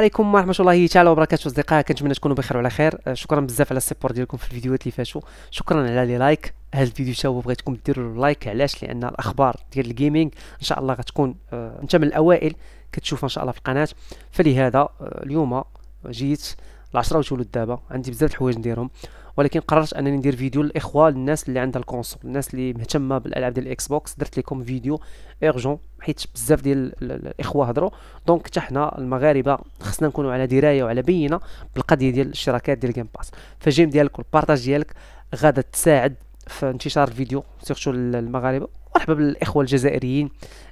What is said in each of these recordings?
عليكم ورحمه الله تعالى وبركاته اصدقاء كنتمنى تكونوا بخير وعلى خير آه، شكرا بزاف على السيبور ديالكم في الفيديوهات اللي فاتوا شكرا على لي لايك هذا الفيديو تا هو بغيتكم ديروا لايك علاش لان الاخبار ديال الجيمنج ان شاء الله غتكون آه، انت من الاوائل كتشوفها ان شاء الله في القناه فلهذا آه، اليوم جيت العشرة وتولد دابا عندي بزاف الحوايج نديرهم ولكن قررت انني ندير فيديو للاخوه الناس اللي عندها الكونسول الناس اللي مهتمه بالالعاب ديال الاكس بوكس درت لكم فيديو ارجون حيت بزاف ديال الاخوه هضروا دونك حتى حنا المغاربه خصنا نكونوا على درايه وعلى بينه بالقضيه ديال الاشتراكات ديال جيم باس فجيم ديالك والبارطاج ديالك غادا تساعد في انتشار الفيديو سيرتو المغاربه مرحبا بالاخوه الجزائريين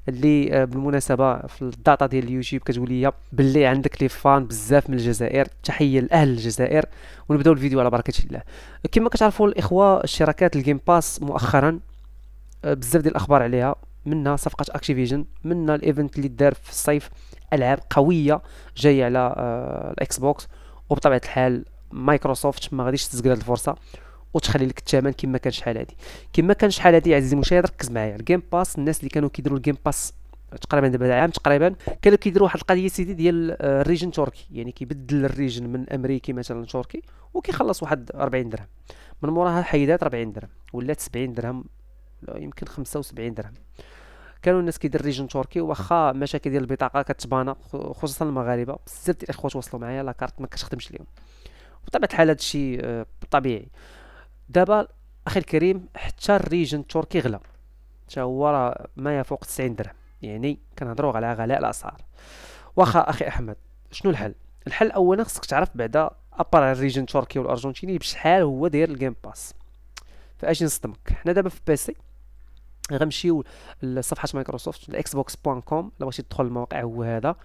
اللي آه، بالمناسبه في الداتا ديال اليوتيوب كتولي لي باللي عندك لي فان بزاف من الجزائر تحيه لاهل الجزائر ونبداو الفيديو على بركه الله كما كتعرفوا الاخوه شركات الجيم باس مؤخرا آه، بزاف ديال الاخبار عليها منها صفقه اكتيفيجن منها الايفنت اللي دار في الصيف العاب قويه جايه على آه، الاكس بوكس وبطبيعه الحال مايكروسوفت ما غاديش تسكر الفرصه وتخلي لك الثمن كما كان شحال هادي كما كان شحال هادي عزيزي المشاهد ركز معايا الجيم باس الناس اللي كانوا كيديروا الجيم باس تقريبا دابا عام تقريبا كانوا كيديروا واحد القضيه سيدي ديال آه، الريجن تركي يعني كيبدل الريجن من امريكي مثلا تركي وكيخلص واحد 40 درهم من موراها حيدات 40 درهم ولات 70 درهم لا يمكن 75 درهم كانوا الناس كيدير الريجن تركي واخا مشاكل ديال البطاقه كتبانا خصوصا المغاربه بزاف ديال الاخوات وصلوا معايا لاكارت ما كتخدمش ليهم بطبيعه الحال هادشي آه، طبيعي دابا اخي الكريم حتى الريجن التركي غلا حتى هو راه ما يفوق 90 درهم يعني كنهضروا على غلاء الاسعار واخا اخي احمد شنو الحل الحل اولا خصك تعرف بعدا ابار الريجن التركي والارجنتيني بشحال هو داير الجيم باس فاش نصدمك حنا دابا في بيسي غنمشيو لصفحه مايكروسوفت الاكس بوكس بوان كوم الا بغيتي تدخل الموقع هو هذا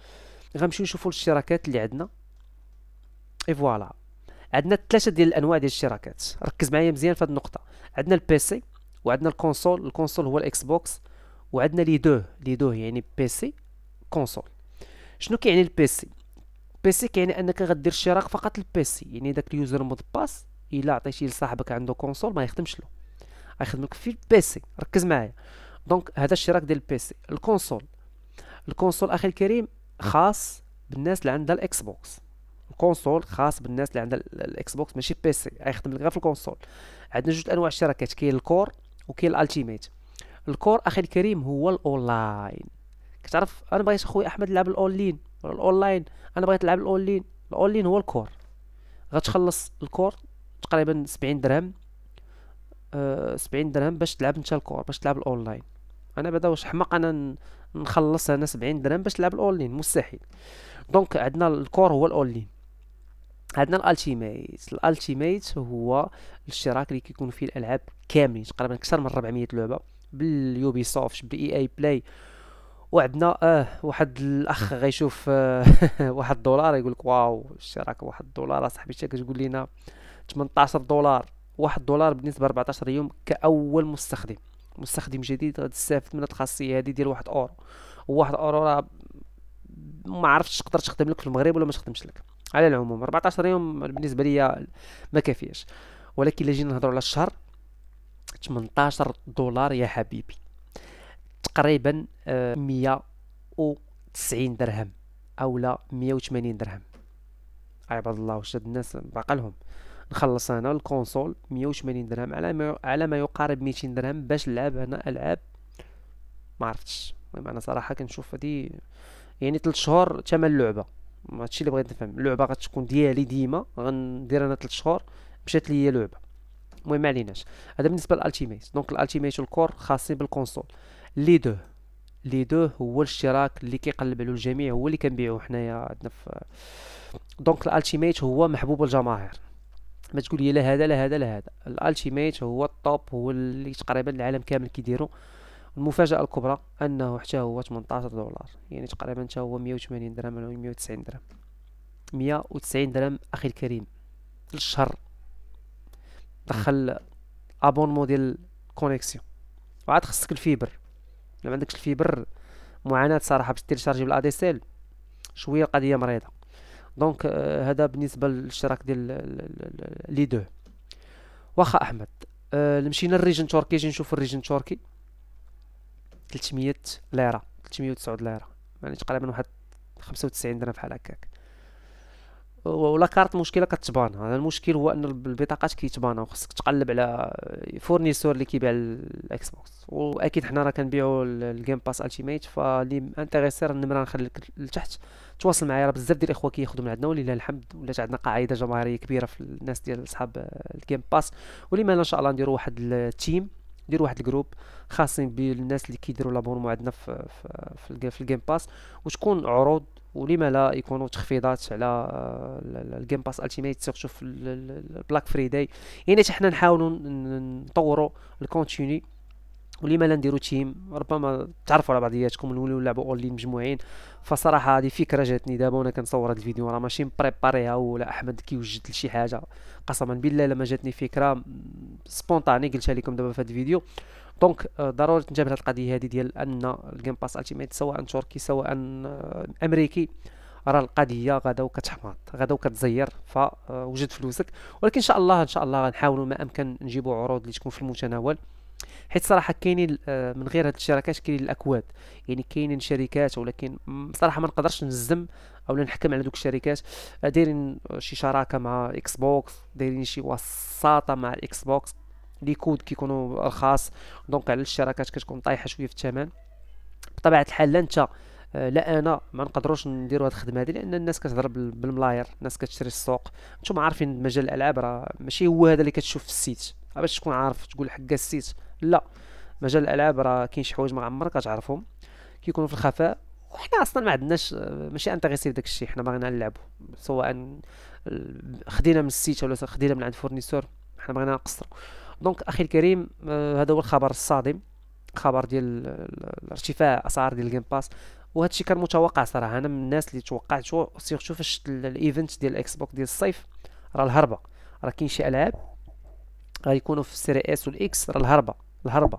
غنمشيو نشوفوا الاشتراكات اللي عندنا اي فوالا عندنا ثلاثه ديال الانواع ديال الشراكات ركز معايا مزيان في هذه النقطه عندنا البيسي وعندنا الكونسول الكونسول هو الاكس بوكس وعندنا لي دو لي دو يعني بيسي كونسول شنو كيعني البيسي بيسي كيعني انك غدير اشتراك فقط للبيسي يعني داك اليوزر مود باس الا عطيتيه لصاحبك عنده كونسول ما يخدمش له غيخدم لك في البيسي ركز معايا دونك هذا الشراك ديال البيسي الكونسول الكونسول اخي الكريم خاص بالناس اللي عندها الاكس بوكس كونسول خاص بالناس اللي عندها الاكس بوكس ماشي بيسي غيخدم غير في الكونسول عندنا جوج انواع الشراكات كاين الكور وكاين الالتيميت الكور اخي الكريم هو الاونلاين كتعرف انا بغيت اخويا احمد يلعب الاونلاين الاونلاين انا بغيت نلعب الاونلاين الاونلاين هو الكور غتخلص الكور تقريبا 70 درهم أه 70 درهم باش تلعب انت الكور باش تلعب الاونلاين انا بعدا واش حماق انا نخلص انا 70 درهم باش نلعب الاونلاين مستحيل دونك عندنا الكور هو الاونلاين عندنا الالتيميت الالتيميت هو الاشتراك اللي كيكون فيه الالعاب كاملين تقريبا اكثر من 400 لعبه باليوبي سوفت بالاي اي بلاي وعندنا اه واحد الاخ غيشوف آه واحد الدولار يقول لك واو الاشتراك واحد الدولار اصاحبي انت كتقول لنا 18 دولار واحد دولار بالنسبه 14 يوم كاول مستخدم مستخدم جديد غتستافد من الخاصيه هذه ديال واحد اورو واحد اورو راه ما عرفتش تقدر تخدم لك في المغرب ولا ما تخدمش لك على العموم 14 يوم بالنسبه ليا ما كافيش ولكن الا جينا نهضروا على الشهر 18 دولار يا حبيبي تقريبا 190 آه، درهم او لا 180 درهم عباد الله واش هاد الناس بعقلهم نخلص انا الكونسول 180 درهم على ما على ما يقارب 200 درهم باش نلعب انا العاب ما عرفتش المهم انا صراحه كنشوف هادي يعني 3 شهور ثمن لعبه ما هادشي اللي بغيت نفهم اللعبه غتكون ديالي ديما غندير انا 3 شهور مشات ليا لعبه المهم ما عليناش هذا بالنسبه للالتيميت دونك الالتيميت والكور خاصين بالكونسول لي دو لي دو هو الاشتراك اللي كيقلب عليه الجميع هو اللي كنبيعو حنايا عندنا في دونك الالتيميت هو محبوب الجماهير ما تقول لي لا هذا لا هذا لا هذا الالتيميت هو الطوب هو اللي تقريبا العالم كامل كيديرو المفاجاه الكبرى انه حتى هو 18 دولار يعني تقريبا حتى هو 180 درهم ولا 190 درهم 190 درهم اخي الكريم للشهر دخل ابونمون ديال كونيكسيون وعاد خصك الفيبر ما عندكش الفيبر معاناه صراحه باش تيليشارجي بالا سيل شويه القضيه مريضه دونك آه، هذا بالنسبه للاشتراك ديال لي دو واخا احمد آه مشينا للريجن التركي جي نشوف الريجن التركي 300 ليره 309 ليره يعني تقريبا واحد 95 درهم بحال هكاك ولا كارت مشكله كتبان هذا المشكل هو ان البطاقات كيتبانوا وخصك تقلب على فورنيسور اللي كيبيع الاكس بوكس واكيد حنا راه كنبيعوا الجيم باس التيميت فلي انتريسير النمره نخليك لتحت تواصل معايا راه بزاف ديال الاخوه كياخذوا من عندنا ولله الحمد ولات عندنا قاعده جماهيريه كبيره في الناس ديال اصحاب الجيم باس ولما ان شاء الله نديروا واحد التيم ندير واحد الجروب خاصين بالناس اللي كيديروا لابونمون عندنا في في, في الجيم باس وتكون عروض ولما لا يكونوا تخفيضات على آه، الجيم باس التيميت سيرتو في البلاك فريداي يعني حنا نحاولوا نطوروا الكونتيني ولما لا نديرو تيم ربما تعرفوا على بعضياتكم نوليو نلعبوا اونلاين مجموعين فصراحه هذه فكره جاتني دابا وانا كنصور هذا الفيديو راه ماشي مبريباريها ولا احمد كيوجد لشي حاجه قسما بالله لما جاتني فكره سبونطاني قلتها لكم دابا في هذا الفيديو دونك آه، ضروري تنتبه لهاد القضيه هذه ديال ان الجيم باس التيميت سواء تركي سواء آه، امريكي راه القضيه غدا وكتحماط غدا وكتزير فوجد آه، فلوسك ولكن ان شاء الله ان شاء الله غنحاولوا ما امكن نجيبوا عروض اللي تكون في المتناول حيت صراحه كاينين آه، من غير هاد الشركات كاينين الاكواد يعني كاينين شركات ولكن صراحه ما نقدرش نزم او نحكم على دوك الشركات آه، دايرين شي شراكه مع اكس بوكس دايرين شي وساطه مع الاكس بوكس لي كود كيكونوا رخاص دونك على الشراكات كتكون طايحه شويه في الثمن بطبيعه الحال لا انت آه، لا انا ما نقدروش نديروا هاد الخدمه هذه لان الناس كتهضر بالملاير الناس كتشري السوق نتوما عارفين مجال الالعاب راه ماشي هو هذا اللي كتشوف في السيت باش تكون عارف تقول حق السيت لا مجال الالعاب راه كاين شي حوايج ما عمرك كتعرفهم كيكونوا في الخفاء وحنا اصلا ما عندناش ماشي انتريسي داك الشيء حنا باغيين نلعبوا سواء خدينا من السيت ولا خدينا من عند فورنيسور حنا بغينا نقصروا دونك اخي الكريم آه، هذا هو الخبر الصادم خبر ديال ارتفاع اسعار ديال الجيم باس وهذا الشيء كان متوقع صراحه انا من الناس اللي توقعت شو سيرتو فاش الايفنت ديال الاكس بوك ديال الصيف راه الهربه راه كاين شي العاب غيكونوا في السيري اس والاكس راه الهربه الهربه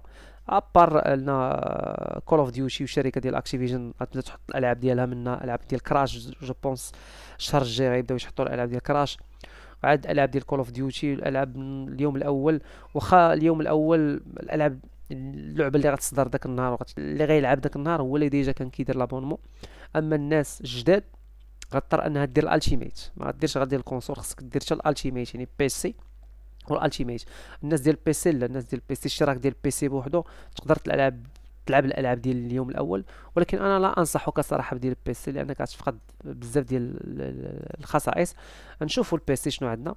ابار لنا كول اوف ديوتي والشركه ديال اكتيفيجن غتبدا تحط الالعاب ديالها منا العاب ديال كراش جو بونس الشهر الجاي غيبداو يحطوا الالعاب ديال كراش وعاد الالعاب ديال كول اوف ديوتي الالعاب اليوم الاول واخا اليوم الاول الالعاب اللعبه اللي غتصدر داك النهار وغت... اللي غيلعب داك النهار هو اللي ديجا كان كيدير لابونمون اما الناس الجداد غضطر انها دير الالتيميت ما غديرش غدير الكونسول خصك دير حتى الالتيميت يعني بي سي والالتيميت الناس ديال البيسي لا الناس ديال البيسي الشراك ديال البيسي بوحدو تقدر تلعب تلعب الالعاب ديال اليوم الاول ولكن انا لا انصحك صراحه بدير البيسي لانك غتفقد بزاف ديال الخصائص نشوفوا البيسي شنو عندنا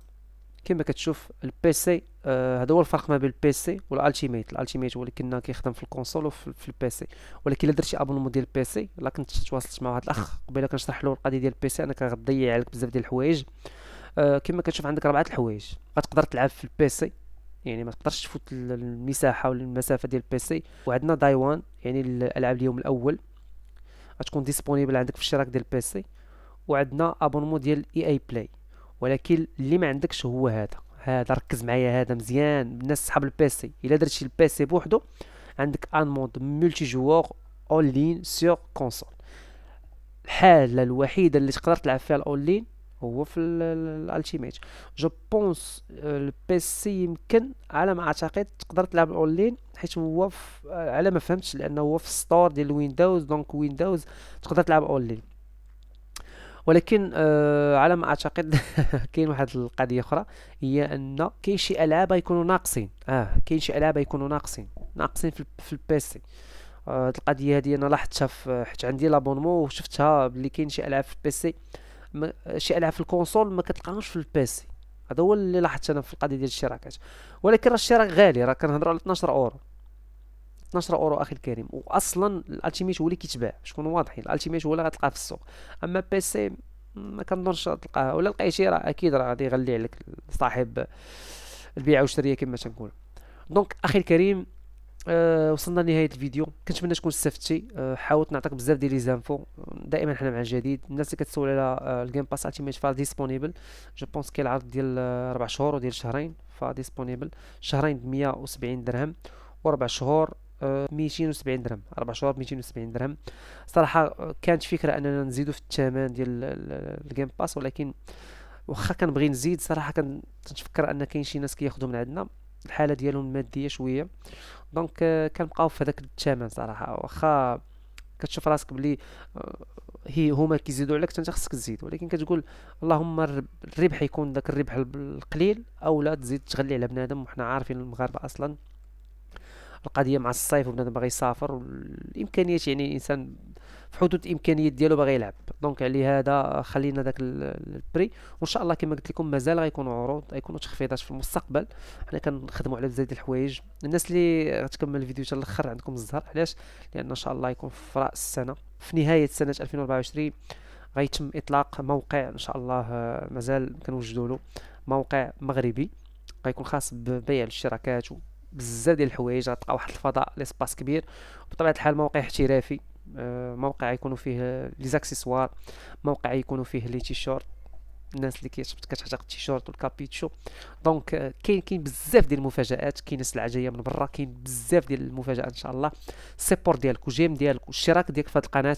كما كتشوف البيسي آه هذا هو الفرق ما بين البيسي والالتيميت الالتيميت هو اللي كنا كيخدم في الكونسول وفي البيسي ولكن الا درتي ابونمون ديال البيسي الا كنت تواصلت مع واحد الاخ قبيله كنشرح له القضيه ديال البيسي انك كنضيع عليك بزاف ديال الحوايج آه، كما كتشوف عندك ربعه الحوايج غتقدر تلعب في البيسي يعني ما تقدرش تفوت المساحه ولا المسافه ديال البيسي وعندنا دايوان يعني الالعاب اليوم الاول غتكون ديسپونيبل عندك في الشراك ديال البيسي وعندنا ابونمون ديال اي اي بلاي ولكن اللي ما عندكش هو هذا هذا ركز معايا هذا مزيان الناس صحاب البيسي الا درتي البيسي بوحدو عندك ان مود ملتي جوور اون لين سور كونسول الحاله الوحيده اللي تقدر تلعب فيها الاون لين هو في الالتيميت جو بونس البي سي يمكن على ما اعتقد تقدر تلعب اونلاين حيت هو آه، على ما فهمتش لانه هو في ستور ديال ويندوز دونك ويندوز تقدر تلعب اونلاين ولكن آه على ما اعتقد كاين واحد القضيه اخرى هي ان كاين شي العاب يكونوا ناقصين اه كاين شي العاب يكونوا ناقصين ناقصين في, في سي آه القضيه هذه انا لاحظتها حيت عندي لابونمون وشفتها بلي كاين شي العاب في سي آه شي العاب في الكونسول ما كتلقاهمش في البيسي هذا هو اللي لاحظت انا في القضيه ديال الشراكات ولكن راه الشراك غالي راه كنهضروا على 12 اورو 12 اورو اخي الكريم واصلا الالتيميت هو اللي كيتباع باش نكونوا واضحين الالتيميت هو اللي غتلقاه في السوق اما بيسي ما كنظنش تلقاه ولا شي راه اكيد راه غادي يغلي عليك صاحب البيعه والشريه كما تنقول دونك اخي الكريم أه وصلنا لنهايه الفيديو كنتمنى تكون استفدتي أه حاولت نعطيك بزاف ديال لي زانفو دائما حنا مع الجديد الناس اللي كتسول على الجيم باس التيميت فا ديسپونيبل جو بونس كاين العرض ديال آه، ربع شهور وديال شهرين فا ديسپونيبل شهرين ب 170 درهم و 4 شهور 270 آه، درهم 4 شهور 270 درهم صراحه آه، كانت فكره اننا نزيدو في الثمن ديال الجيم باس ولكن واخا كنبغي نزيد صراحه كنتفكر ان كاين شي ناس كياخذوا من عندنا الحاله ديالهم الماديه شويه دونك آه، كنبقاو في هذاك الثمن صراحه واخا كتشوف راسك بلي آه، هي هما كيزيدوا عليك انت خصك تزيد ولكن كتقول اللهم الربح يكون داك الربح القليل او لا تزيد تغلي على بنادم وحنا عارفين المغاربه اصلا القضيه مع الصيف وبنادم باغي يسافر والامكانيات يعني الانسان في حدود الامكانيات ديالو باغي يلعب دونك لهذا خلينا داك البري وان شاء الله كما قلت لكم مازال غيكونوا عروض غيكونوا تخفيضات في المستقبل حنا كنخدموا على بزاف ديال الحوايج الناس اللي غتكمل الفيديو حتى الاخر عندكم الزهر علاش لان ان شاء الله يكون في راس السنه في نهايه سنه 2024 غيتم اطلاق موقع ان شاء الله آه، مازال كنوجدوا له موقع مغربي غيكون خاص ببيع الاشتراكات وبزاف ديال الحوايج غتلقى واحد الفضاء ليسباس كبير بطبيعه الحال موقع احترافي آه، موقع يكونوا فيه لي زاكسيسوار موقع يكونوا فيه لي تيشورت الناس اللي كتحتاج التيشورت والكابيتشو دونك آه، كاين كاين بزاف ديال المفاجات كاين سلعه جايه من برا كاين بزاف ديال المفاجات ان شاء الله السيبور ديالك وجيم ديالك والاشتراك ديالك في هذه القناه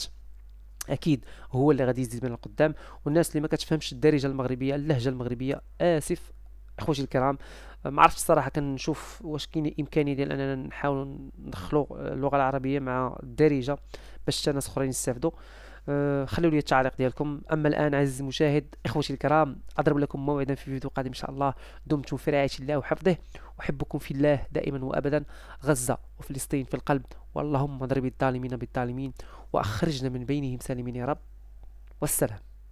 اكيد هو اللي غادي يزيد من القدام والناس اللي ما كتفهمش الدارجه المغربيه اللهجه المغربيه اسف اخوتي الكرام ما عرفتش الصراحه كنشوف واش كاين امكانيه ديال اننا نحاولوا ندخلوا آه، اللغه العربيه مع الدارجه باش الناس اخرين يستافدوا أه خلوا لي التعليق ديالكم اما الان عزيزي المشاهد اخوتي الكرام اضرب لكم موعدا في فيديو قادم ان شاء الله دمتم في رعايه الله وحفظه احبكم في الله دائما وابدا غزه وفلسطين في القلب واللهم اضرب الظالمين بالظالمين واخرجنا من بينهم سالمين يا رب والسلام